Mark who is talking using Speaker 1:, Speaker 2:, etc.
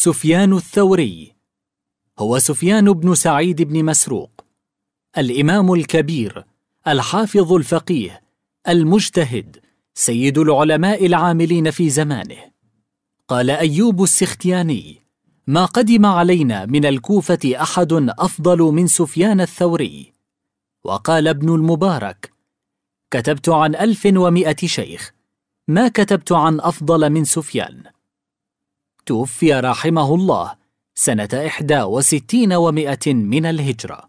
Speaker 1: سفيان الثوري هو سفيان بن سعيد بن مسروق الإمام الكبير الحافظ الفقيه المجتهد سيد العلماء العاملين في زمانه قال أيوب السختياني ما قدم علينا من الكوفة أحد أفضل من سفيان الثوري وقال ابن المبارك كتبت عن ألف ومائة شيخ ما كتبت عن أفضل من سفيان توفي رحمه الله سنة 61 ومائة من الهجرة